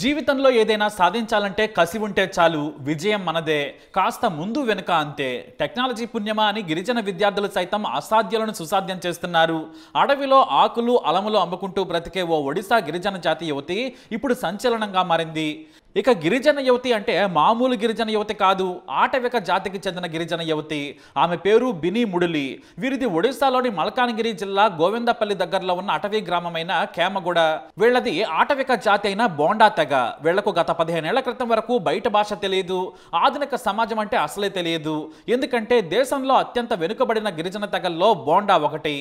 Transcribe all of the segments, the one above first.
జీవితంలో ఏదైనా సాధించాలంటే కసి ఉంటే చాలు విజయం మనదే కాస్త ముందు వెనుక అంతే టెక్నాలజీ పుణ్యమా అని గిరిజన విద్యార్థులు సైతం అసాధ్యాలను సుసాధ్యం చేస్తున్నారు అడవిలో ఆకులు అలములు అమ్ముకుంటూ బ్రతికే ఓ ఒడిశా గిరిజన జాతి యువతి ఇప్పుడు సంచలనంగా మారింది ఇక గిరిజన యువతి అంటే మామూలు గిరిజన యువతి కాదు ఆటవిక జాతికి చెందిన గిరిజన యువతి ఆమె పేరు బినీ ముడిలి వీరిది ఒడిశాలోని మల్కానగిరి జిల్లా గోవిందపల్లి దగ్గరలో ఉన్న అటవీ గ్రామమైన కేమగూడ వీళ్ళది ఆటవిక జాతి అయిన బోండా తెగ వీళ్లకు గత పదిహేనేళ్ల క్రితం వరకు బయట భాష తెలియదు ఆధునిక సమాజం అంటే అసలే తెలియదు ఎందుకంటే దేశంలో అత్యంత వెనుకబడిన గిరిజన తెగల్లో బోండా ఒకటి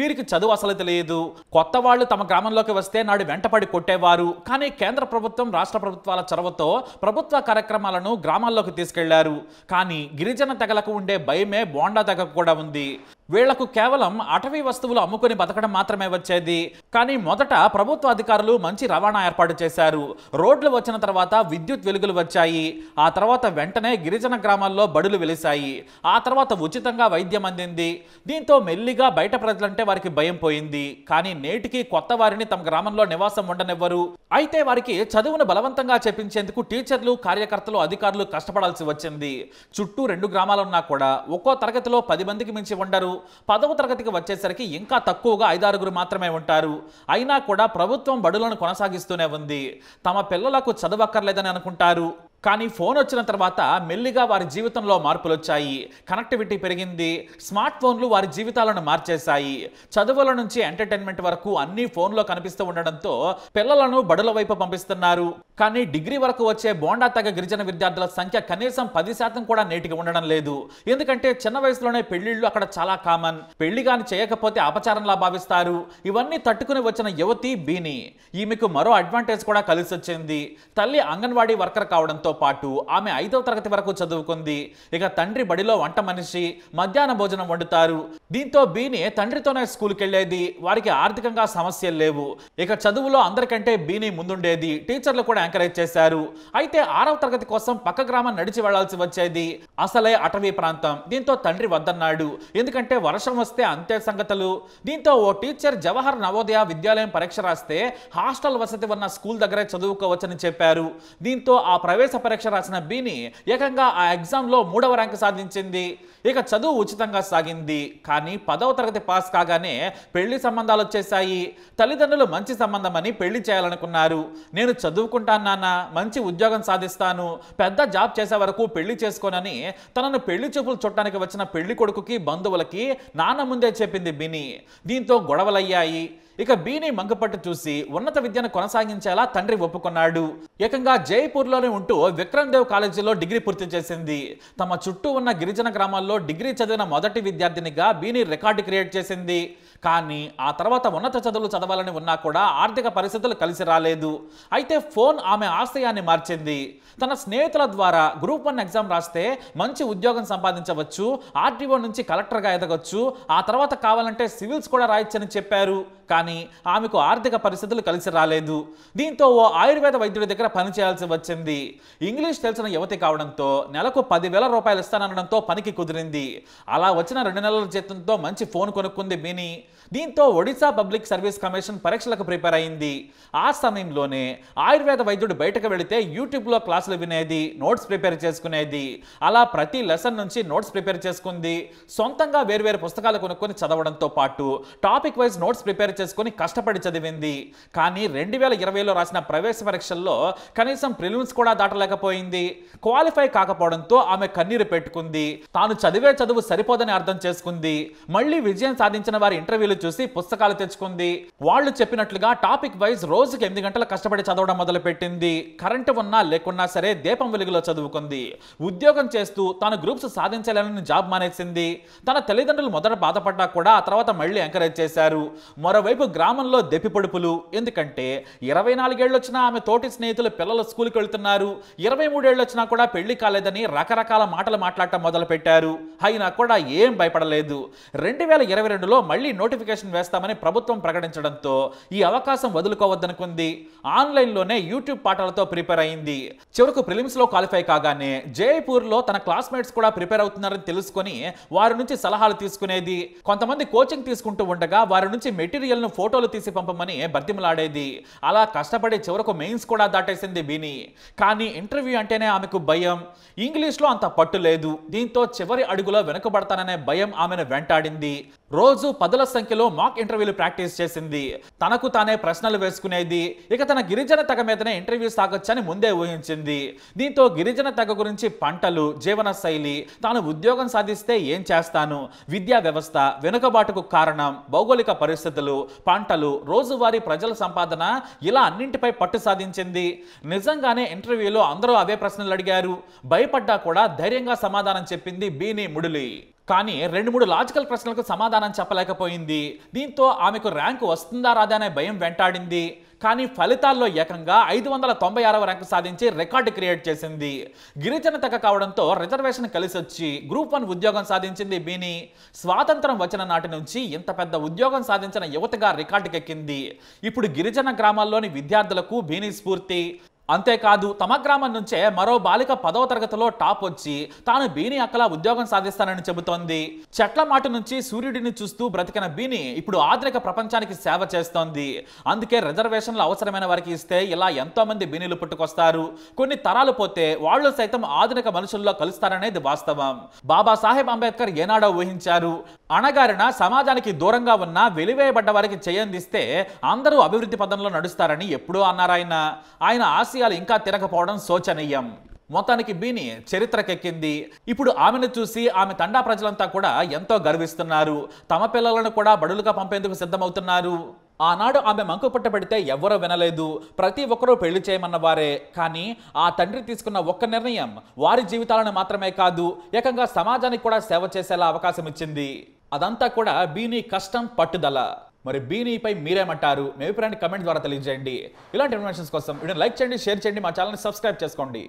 వీరికి చదువు అసలు తెలియదు కొత్త వాళ్ళు తమ గ్రామంలోకి వస్తే నాడు వెంటపడి కొట్టేవారు కానీ కేంద్ర ప్రభుత్వం రాష్ట్ర ప్రభుత్వాల చొరవతో ప్రభుత్వ కార్యక్రమాలను గ్రామాల్లోకి తీసుకెళ్లారు కానీ గిరిజన తెగలకు ఉండే భయమే బోండా తెగకు కూడా ఉంది వీళ్లకు కేవలం అటవీ వస్తువులు అమ్ముకుని బతకడం మాత్రమే వచ్చేది కానీ మొదట ప్రభుత్వ అధికారులు మంచి రవాణా ఏర్పాటు చేశారు రోడ్లు వచ్చిన తర్వాత విద్యుత్ వెలుగులు వచ్చాయి ఆ తర్వాత వెంటనే గిరిజన గ్రామాల్లో బడులు వెలిశాయి ఆ తర్వాత ఉచితంగా వైద్యం అందింది దీంతో మెల్లిగా బయట ప్రజలంటే వారికి భయం పోయింది కానీ నేటికి కొత్త వారిని తమ గ్రామంలో నివాసం ఉండనివ్వరు అయితే వారికి చదువును బలవంతంగా చెప్పించేందుకు టీచర్లు కార్యకర్తలు అధికారులు కష్టపడాల్సి వచ్చింది చుట్టూ రెండు గ్రామాలున్నా కూడా ఒక్కో తరగతిలో పది మందికి మించి ఉండరు పదవ తరగతికి వచ్చేసరికి ఇంకా తక్కువగా ఐదారుగురు మాత్రమే ఉంటారు అయినా కూడా ప్రభుత్వం బడులను కొనసాగిస్తూనే ఉంది తమ పిల్లలకు చదవక్కర్లేదని అనుకుంటారు కానీ ఫోన్ వచ్చిన తర్వాత మెల్లిగా వారి జీవితంలో మార్పులు వచ్చాయి కనెక్టివిటీ పెరిగింది స్మార్ట్ ఫోన్లు వారి జీవితాలను మార్చేశాయి చదువుల నుంచి ఎంటర్టైన్మెంట్ వరకు అన్ని ఫోన్లో కనిపిస్తూ ఉండడంతో పిల్లలను బడుల వైపు పంపిస్తున్నారు కానీ డిగ్రీ వరకు వచ్చే బోండా తగ్గ గిరిజన విద్యార్థుల సంఖ్య కనీసం పది శాతం కూడా నేటికి ఉండడం లేదు ఎందుకంటే చిన్న వయసులోనే పెళ్లిళ్ళు అక్కడ చాలా కామన్ పెళ్లి కానీ చేయకపోతే అపచారంలా భావిస్తారు ఇవన్నీ తట్టుకుని వచ్చిన యువతి బీని ఈమెకు మరో అడ్వాంటేజ్ కూడా కలిసి వచ్చింది తల్లి అంగన్వాడీ వర్కర్ కావడంతో పాటు ఆమె ఐదవ తరగతి వరకు చదువుకుంది ఇక తండ్రి బడిలో వంట మనిషి మధ్యాహ్న భోజనం వండుతారు దీంతో బీని తండ్రితోనే స్కూల్కి వెళ్ళేది వారికి ఆర్థికంగా సమస్యలు లేవు ఇక చదువులో అందరికంటే బీని ముందుండేది టీచర్లు కూడా ఎంకరేజ్ చేశారు అయితే ఆరవ తరగతి కోసం పక్క గ్రామం నడిచి వెళ్లాల్సి వచ్చేది అసలే అటవీ ప్రాంతం దీంతో తండ్రి వద్దన్నాడు ఎందుకంటే వర్షం వస్తే అంతే సంగతులు దీంతో ఓ టీచర్ జవహర్ నవోదయ విద్యాలయం పరీక్ష రాస్తే హాస్టల్ వసతి ఉన్న స్కూల్ దగ్గరే చదువుకోవచ్చని చెప్పారు దీంతో ఆ ప్రవేశ పరీక్ష రాసిన బీని ఏకంగా ఆ ఎగ్జామ్ లో మూడవ ర్యాంకు సాధించింది ఇక చదువు ఉచితంగా సాగింది కానీ కానీ పదవ తరగతి పాస్ కాగానే పెళ్లి సంబంధాలు వచ్చేసాయి తల్లిదండ్రులు మంచి సంబంధం అని పెళ్లి చేయాలనుకున్నారు నేను చదువుకుంటాను నాన్న మంచి ఉద్యోగం సాధిస్తాను పెద్ద జాబ్ చేసే వరకు పెళ్లి చేసుకోనని తనను పెళ్లి చూపులు చుట్టానికి వచ్చిన పెళ్లి కొడుకుకి బంధువులకి నాన్న ముందే చెప్పింది బిని దీంతో గొడవలయ్యాయి ఇక బీని మంగపట్టు చూసి ఉన్నత విద్యను కొనసాగించేలా తండ్రి ఒప్పుకున్నాడు ఏకంగా జైపూర్లోనే ఉంటూ విక్రమ్ దేవ్ కాలేజీలో డిగ్రీ పూర్తి చేసింది తమ చుట్టూ ఉన్న గిరిజన గ్రామాల్లో డిగ్రీ చదివిన మొదటి విద్యార్థినిగా బీని రికార్డు క్రియేట్ చేసింది కానీ ఆ తర్వాత ఉన్నత చదువులు చదవాలని ఉన్నా కూడా ఆర్థిక పరిస్థితులు కలిసి రాలేదు అయితే ఫోన్ ఆమె ఆశయాన్ని మార్చింది తన స్నేహితుల ద్వారా గ్రూప్ వన్ ఎగ్జామ్ రాస్తే మంచి ఉద్యోగం సంపాదించవచ్చు ఆర్టీఓ నుంచి కలెక్టర్గా ఎదగవచ్చు ఆ తర్వాత కావాలంటే సివిల్స్ కూడా రాయొచ్చని చెప్పారు కానీ ఆమెకు ఆర్థిక పరిస్థితులు కలిసి రాలేదు దీంతో ఓ ఆయుర్వేద వైద్యుడి దగ్గర పనిచేయాల్సి వచ్చింది ఇంగ్లీష్ తెలిసిన యువతి కావడంతో నెలకు పదివేల రూపాయలు ఇస్తానడంతో పనికి కుదిరింది అలా వచ్చిన రెండు నెలల జీతంతో మంచి ఫోన్ కొనుక్కుంది మినీ దీంతో ఒడిశా పబ్లిక్ సర్వీస్ కమిషన్ పరీక్షలకు ప్రిపేర్ అయింది ఆ సమయంలోనే ఆయుర్వేద వైద్యుడు బయటకు వెళితే యూట్యూబ్లో క్లాసులు వినేది నోట్స్ ప్రిపేర్ చేసుకునేది అలా ప్రతి లెసన్ నుంచి నోట్స్ ప్రిపేర్ చేసుకుంది సొంతంగా వేర్వేరు పుస్తకాలు కొనుక్కొని చదవడంతో పాటు టాపిక్ వైజ్ నోట్స్ ప్రిపేర్ చేసుకుని కష్టపడి చదివింది కానీ రెండు వేల ఇరవైలో రాసిన ప్రవేశ పరీక్షల్లో కనీసం ప్రిలిమ్స్ కూడా దాటలేకపోయింది క్వాలిఫై కాకపోవడంతో ఆమె కన్నీరు పెట్టుకుంది తాను చదివే చదువు సరిపోదని అర్థం చేసుకుంది మళ్ళీ విజయం సాధించిన వారి ఇంటర్వ్యూ ఇంటర్వ్యూలు చూసి పుస్తకాలు తెచ్చుకుంది వాళ్ళు చెప్పినట్లుగా టాపిక్ వైజ్ రోజుకి ఎనిమిది గంటలు కష్టపడి చదవడం మొదలు పెట్టింది కరెంటు ఉన్నా లేకున్నా సరే దీపం వెలుగులో చదువుకుంది ఉద్యోగం చేస్తూ తాను గ్రూప్స్ సాధించలేనని జాబ్ మానేసింది తన తల్లిదండ్రులు మొదట బాధపడ్డా కూడా ఆ తర్వాత మళ్ళీ ఎంకరేజ్ చేశారు మరోవైపు గ్రామంలో పొడుపులు ఎందుకంటే ఇరవై నాలుగేళ్ళు వచ్చినా ఆమె తోటి స్నేహితులు పిల్లలు స్కూల్కి వెళ్తున్నారు ఇరవై మూడేళ్ళు వచ్చినా కూడా పెళ్లి కాలేదని రకరకాల మాటలు మాట్లాడటం మొదలు పెట్టారు అయినా కూడా ఏం భయపడలేదు రెండు వేల ఇరవై రెండులో మళ్ళీ నోటిఫికేషన్ వేస్తామని ప్రభుత్వం ప్రకటించడంతో ఈ అవకాశం వదులుకోవద్దనుకుంది ఆన్లైన్లోనే యూట్యూబ్ పాఠాలతో ప్రిపేర్ అయింది చివరకు ప్రిలిమ్స్లో క్వాలిఫై కాగానే జైపూర్లో తన క్లాస్మేట్స్ కూడా ప్రిపేర్ అవుతున్నారని తెలుసుకొని వారి నుంచి సలహాలు తీసుకునేది కొంతమంది కోచింగ్ తీసుకుంటూ ఉండగా వారి నుంచి మెటీరియల్ను ఫోటోలు తీసి పంపమని బతిమలాడేది అలా కష్టపడి చివరకు మెయిన్స్ కూడా దాటేసింది బీని కానీ ఇంటర్వ్యూ అంటేనే ఆమెకు భయం ఇంగ్లీష్లో అంత పట్టు లేదు దీంతో చివరి అడుగులో వెనుకబడతాననే భయం ఆమెను వెంటాడింది రోజు పదుల సంఖ్యలో మాక్ ఇంటర్వ్యూలు ప్రాక్టీస్ చేసింది తనకు తానే ప్రశ్నలు వేసుకునేది ఇక తన గిరిజన తెగ మీదనే ఇంటర్వ్యూ సాగొచ్చని ముందే ఊహించింది దీంతో గిరిజన తెగ గురించి పంటలు జీవన శైలి తాను ఉద్యోగం సాధిస్తే ఏం చేస్తాను విద్యా వ్యవస్థ వెనుకబాటుకు కారణం భౌగోళిక పరిస్థితులు పంటలు రోజువారీ ప్రజల సంపాదన ఇలా అన్నింటిపై పట్టు సాధించింది నిజంగానే ఇంటర్వ్యూలో అందరూ అవే ప్రశ్నలు అడిగారు భయపడ్డా కూడా ధైర్యంగా సమాధానం చెప్పింది బీని ముడులి కానీ రెండు మూడు లాజికల్ ప్రశ్నలకు సమాధానం చెప్పలేకపోయింది దీంతో ఆమెకు ర్యాంకు వస్తుందా రాదా అనే భయం వెంటాడింది కానీ ఫలితాల్లో ఏకంగా ఐదు వందల తొంభై ఆరవ ర్యాంకు సాధించి రికార్డు క్రియేట్ చేసింది గిరిజన తెగ కావడంతో రిజర్వేషన్ కలిసి వచ్చి గ్రూప్ వన్ ఉద్యోగం సాధించింది బీని స్వాతంత్రం వచ్చిన నాటి నుంచి ఇంత పెద్ద ఉద్యోగం సాధించిన యువతగా రికార్డుకెక్కింది ఇప్పుడు గిరిజన గ్రామాల్లోని విద్యార్థులకు బీని స్ఫూర్తి అంతేకాదు తమ గ్రామం నుంచే మరో బాలిక పదవ తరగతిలో టాప్ వచ్చి తాను బీని అక్కలా ఉద్యోగం సాధిస్తానని చెబుతోంది చెట్ల మాట నుంచి సూర్యుడిని చూస్తూ బ్రతికిన బీని ఇప్పుడు ఆధునిక ప్రపంచానికి సేవ చేస్తోంది అందుకే రిజర్వేషన్లు అవసరమైన వారికి ఇస్తే ఇలా ఎంతో మంది బీనీలు పుట్టుకొస్తారు కొన్ని తరాలు పోతే వాళ్ళు సైతం ఆధునిక మనుషుల్లో కలుస్తారనేది వాస్తవం బాబాసాహెబ్ అంబేద్కర్ ఏనాడో ఊహించారు అణగారిన సమాజానికి దూరంగా ఉన్న వెలివేయబడ్డ వారికి చేయందిస్తే అందరూ అభివృద్ధి పదంలో నడుస్తారని ఎప్పుడూ అన్నారాయన ఆయన ఆశ హాస్యాలు ఇంకా తిరగపోవడం శోచనీయం మొత్తానికి బీని చరిత్రకెక్కింది ఇప్పుడు ఆమెను చూసి ఆమె తండా ప్రజలంతా కూడా ఎంతో గర్విస్తున్నారు తమ పిల్లలను కూడా బడులుగా పంపేందుకు సిద్ధమవుతున్నారు ఆనాడు ఆమె మంకు పుట్ట పెడితే ఎవరో వినలేదు ప్రతి ఒక్కరూ పెళ్లి చేయమన్న వారే కానీ ఆ తండ్రి తీసుకున్న ఒక్క నిర్ణయం వారి జీవితాలను మాత్రమే కాదు ఏకంగా సమాజానికి కూడా సేవ చేసేలా అవకాశం ఇచ్చింది అదంతా కూడా బీని కష్టం పట్టుదల మరి బీనీపై మీరేమంటారు మీ అభిప్రాయాన్ని కమెంట్ ద్వారా తెలియజేయండి ఇలాంటి ఇన్ఫర్మేషన్స్ కోసం వీడియో లైక్ చేయండి షేర్ చేయండి మా ఛానల్ని సబ్స్క్రైబ్ చేసుకోండి